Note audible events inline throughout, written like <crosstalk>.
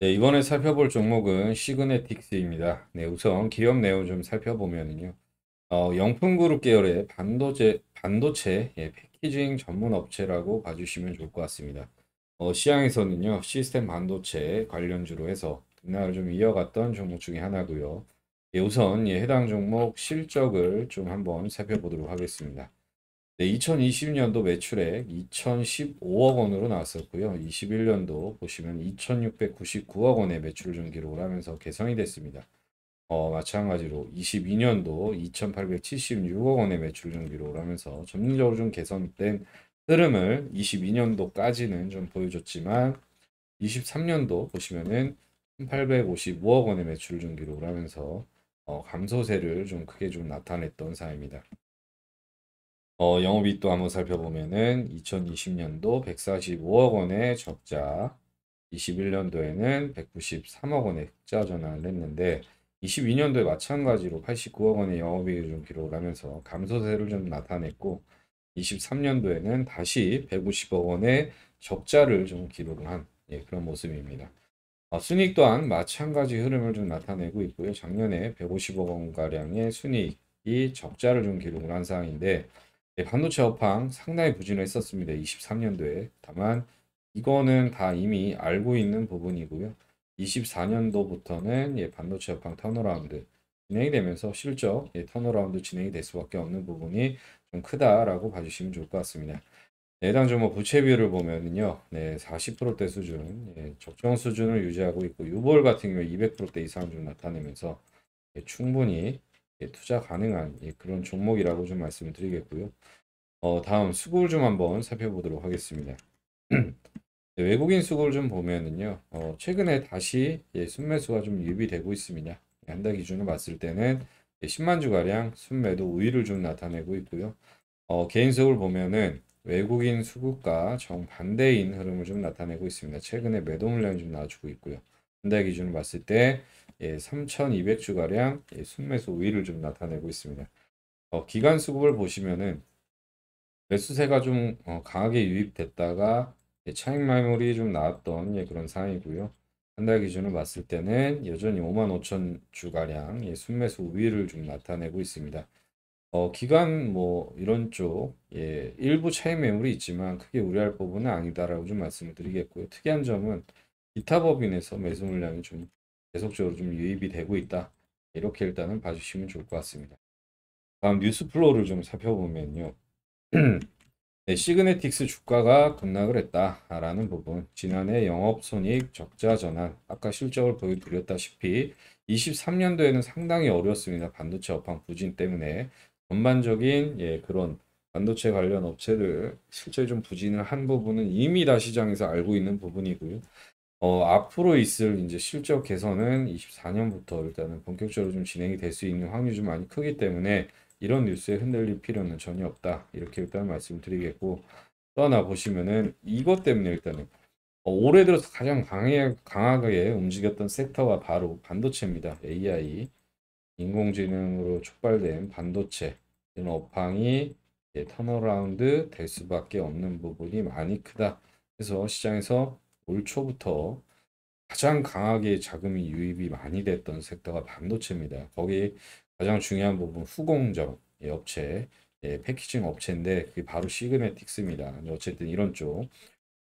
네, 이번에 살펴볼 종목은 시그네틱스입니다. 네, 우선 기업 내용 좀 살펴보면요. 어, 영품그룹 계열의 반도체, 반도체 예, 패키징 전문 업체라고 봐주시면 좋을 것 같습니다. 어, 시장에서는요 시스템 반도체 관련주로 해서 그날 좀 이어갔던 종목 중에 하나고요. 예, 우선 예, 해당 종목 실적을 좀 한번 살펴보도록 하겠습니다. 네, 2020년도 매출액 2015억 원으로 나왔었고요. 21년도 보시면 2699억 원의 매출을 좀 기록을 하면서 개선이 됐습니다. 어, 마찬가지로 22년도 2876억 원의 매출을 좀 기록을 하면서 점진적으로 좀 개선된 흐름을 22년도까지는 좀 보여줬지만 23년도 보시면은 1855억 원의 매출을 좀 기록을 하면서 어, 감소세를 좀 크게 좀 나타냈던 사입니다. 어, 영업이익도 한번 살펴보면은 2020년도 145억 원의 적자, 21년도에는 193억 원의 흑자 전환을 했는데 22년도에 마찬가지로 89억 원의 영업이익을 좀 기록을 하면서 감소세를 좀 나타냈고 23년도에는 다시 150억 원의 적자를 좀 기록을 한 예, 그런 모습입니다. 어, 순익 또한 마찬가지 흐름을 좀 나타내고 있고요. 작년에 150억 원가량의 순익이 적자를 좀 기록을 한 상황인데 반도체 네, 업황 상당히 부진했었습니다. 23년도에. 다만 이거는 다 이미 알고 있는 부분이고요. 24년도부터는 예, 반도체 업황 턴어라운드 진행이 되면서 실적 예, 턴어라운드 진행이 될 수밖에 없는 부분이 좀 크다라고 봐주시면 좋을 것 같습니다. 해당 네, 종목 뭐 부채 비율을 보면은요, 네, 40%대 수준, 예, 적정 수준을 유지하고 있고 유보율 같은 경우 200%대 이상 좀 나타내면서 예, 충분히 예, 투자 가능한 예, 그런 종목이라고 좀 말씀을 드리겠고요. 어, 다음 수급을 좀 한번 살펴보도록 하겠습니다. <clears throat> 네, 외국인 수급을 좀 보면은요, 어, 최근에 다시 예, 순매수가 좀 유입되고 있습니다. 예, 한달 기준으로 봤을 때는 예, 10만 주가량 순매도 우위를 좀 나타내고 있고요. 어, 개인 수급을 보면은 외국인 수급과 정반대인 흐름을 좀 나타내고 있습니다. 최근에 매도 물량이 좀 나와주고 있고요. 한달 기준으로 봤을 때 예, 3,200주가량 예, 순매수 우위를 좀 나타내고 있습니다. 어, 기간 수급을 보시면은 매수세가 좀 어, 강하게 유입됐다가 예, 차익 마무리 좀 나왔던 예, 그런 상황이고요. 한 달 기준으로 봤을 때는 여전히 5만 5천 주가량 예, 순매수 우위를 좀 나타내고 있습니다. 어, 기간 뭐 이런 쪽 예, 일부 차익 매물이 있지만 크게 우려할 부분은 아니다라고 좀 말씀을 드리겠고요. 특이한 점은 기타 법인에서 매수 물량이 좀 계속적으로 좀 유입이 되고 있다. 이렇게 일단은 봐주시면 좋을 것 같습니다. 다음 뉴스 플로우를 좀 살펴보면요. <clears throat> 네, 시그네틱스 주가가 급락을 했다라는 부분. 지난해 영업손익 적자 전환. 아까 실적을 보여드렸다시피 23년도에는 상당히 어려웠습니다. 반도체 업황 부진 때문에 전반적인 예, 그런 반도체 관련 업체들 실제 좀 부진을 한 부분은 이미 다 시장에서 알고 있는 부분이고요. 어, 앞으로 있을 이제 실적 개선은 24년부터 일단은 본격적으로 좀 진행이 될 수 있는 확률이 좀 많이 크기 때문에 이런 뉴스에 흔들릴 필요는 전혀 없다. 이렇게 일단 말씀드리겠고 또하나 보시면은 이것 때문에 일단은 어, 올해 들어서 가장 강해, 강하게 움직였던 섹터가 바로 반도체입니다. AI, 인공지능으로 촉발된 반도체 이런 업황이 예, 턴어라운드 될 수밖에 없는 부분이 많이 크다. 그래서 시장에서 올 초부터 가장 강하게 자금이 유입이 많이 됐던 섹터가 반도체입니다. 거기 가장 중요한 부분 후공정 업체, 예, 패키징 업체인데 그게 바로 시그메틱스입니다. 어쨌든 이런 쪽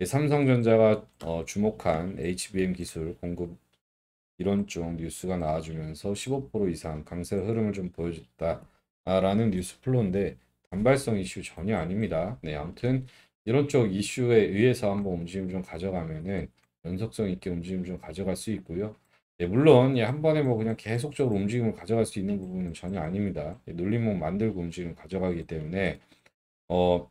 예, 삼성전자가 어, 주목한 HBM 기술 공급 이런 쪽 뉴스가 나와주면서 15% 이상 강세 흐름을 좀 보여줬다라는 뉴스 플로인데 단발성 이슈 전혀 아닙니다. 네, 아무튼 이런 쪽 이슈에 의해서 한번 움직임 좀 가져가면은 연속성 있게 움직임 좀 가져갈 수 있고요. 예, 물론 예, 한 번에 뭐 그냥 계속적으로 움직임을 가져갈 수 있는 부분은 전혀 아닙니다. 예, 놀림목 만들고 움직임을 가져가기 때문에 어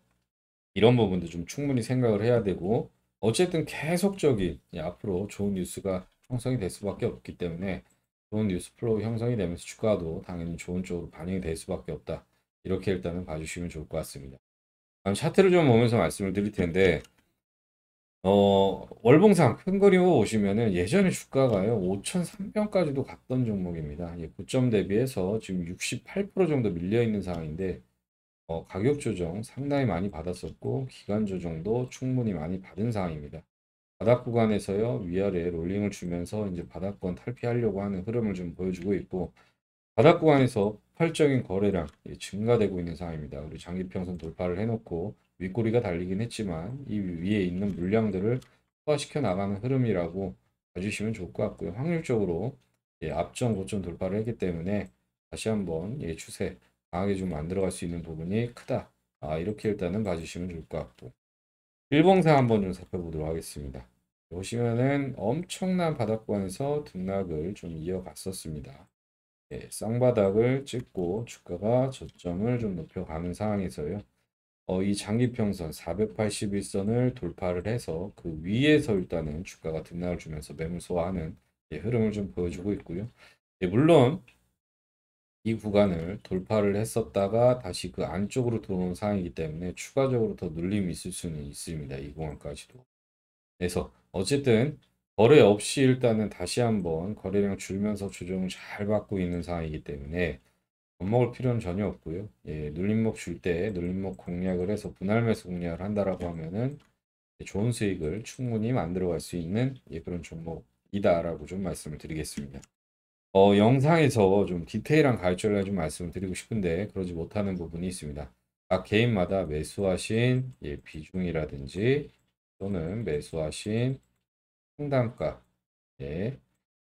이런 부분도 좀 충분히 생각을 해야 되고 어쨌든 계속적인 예, 앞으로 좋은 뉴스가 형성이 될 수밖에 없기 때문에 좋은 뉴스 플로우 형성이 되면서 주가도 당연히 좋은 쪽으로 반영이 될 수밖에 없다. 이렇게 일단은 봐주시면 좋을 것 같습니다. 차트를 좀 보면서 말씀을 드릴 텐데 어, 월봉상 큰 그림으로 보시면은 예전에 주가가요 5,300까지도 갔던 종목입니다. 예, 고점 대비해서 지금 68% 정도 밀려 있는 상황인데 어, 가격 조정 상당히 많이 받았었고 기간 조정도 충분히 많이 받은 상황입니다. 바닥 구간에서요 위아래 롤링을 주면서 이제 바닥권 탈피하려고 하는 흐름을 좀 보여주고 있고 바닥 구간에서 폭적인 거래량 예, 증가되고 있는 상황입니다. 그리고 장기평선 돌파를 해놓고 윗꼬리가 달리긴 했지만 이 위에 있는 물량들을 소화시켜 나가는 흐름이라고 봐주시면 좋을 것 같고요. 확률적으로 예, 앞전 고점 돌파를 했기 때문에 다시 한번 예, 추세 강하게 좀 만들어갈 수 있는 부분이 크다. 아, 이렇게 일단은 봐주시면 좋을 것 같고 일봉상 한번 좀 살펴보도록 하겠습니다. 보시면은 엄청난 바닥권에서 등락을 좀 이어갔었습니다. 예, 쌍바닥을 찍고 주가가 저점을 좀 높여가는 상황에서요. 어, 이 장기평선 481선을 돌파를 해서 그 위에서 일단은 주가가 등락을 주면서 매물 소화하는 예, 흐름을 좀 보여주고 있고요. 예, 물론 이 구간을 돌파를 했었다가 다시 그 안쪽으로 들어오는 상황이기 때문에 추가적으로 더 눌림이 있을 수는 있습니다. 이공간까지도 그래서 어쨌든 거래 없이 일단은 다시 한번 거래량 줄면서 조정을 잘 받고 있는 상황이기 때문에 겁먹을 필요는 전혀 없고요. 예, 눌림목 줄 때 눌림목 공략을 해서 분할 매수 공략을 한다라고 하면은 좋은 수익을 충분히 만들어 갈 수 있는 예, 그런 종목이다라고 좀 말씀을 드리겠습니다. 어, 영상에서 좀 디테일한 가이드라인 좀 말씀을 드리고 싶은데 그러지 못하는 부분이 있습니다. 각 개인마다 매수하신 예, 비중이라든지 또는 매수하신 상단가 예.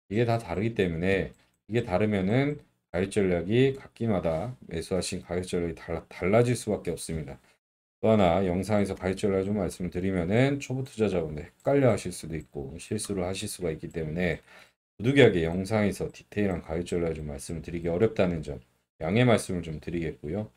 이게 다 다르기 때문에 이게 다르면은 가격 전략이 각기마다 매수하신 가격 전략이 달라, 달라질 수밖에 없습니다. 또 하나 영상에서 가격 전략 좀 말씀드리면은 초보 투자자분들 헷갈려 하실 수도 있고 실수를 하실 수가 있기 때문에 부득이하게 영상에서 디테일한 가격 전략 좀 말씀드리기 어렵다는 점 양해 말씀을 좀 드리겠고요.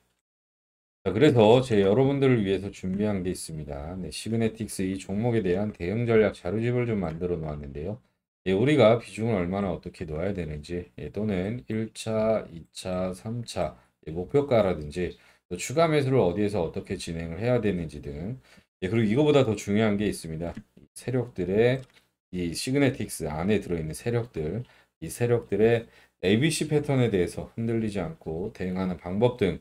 자, 그래서 제 여러분들을 위해서 준비한 게 있습니다. 네, 시그네틱스 이 종목에 대한 대응 전략 자료집을 좀 만들어 놓았는데요. 예, 우리가 비중을 얼마나 어떻게 놓아야 되는지 예, 또는 1차, 2차, 3차 예, 목표가라든지 또 추가 매수를 어디에서 어떻게 진행을 해야 되는지 등 예, 그리고 이거보다 더 중요한 게 있습니다. 세력들의 이 시그네틱스 안에 들어있는 세력들 이 세력들의 ABC 패턴에 대해서 흔들리지 않고 대응하는 방법 등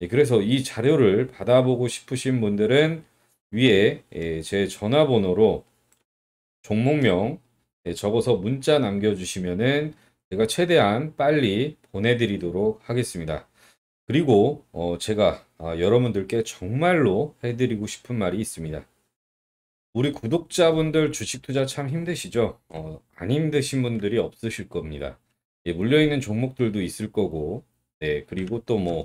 예, 그래서 이 자료를 받아보고 싶으신 분들은 위에 예, 제 전화번호로 종목명 예, 적어서 문자 남겨주시면은 제가 최대한 빨리 보내드리도록 하겠습니다. 그리고 어, 제가 아, 여러분들께 정말로 해드리고 싶은 말이 있습니다. 우리 구독자분들 주식 투자 참 힘드시죠? 어, 안 힘드신 분들이 없으실 겁니다. 예, 물려있는 종목들도 있을 거고, 네, 그리고 또뭐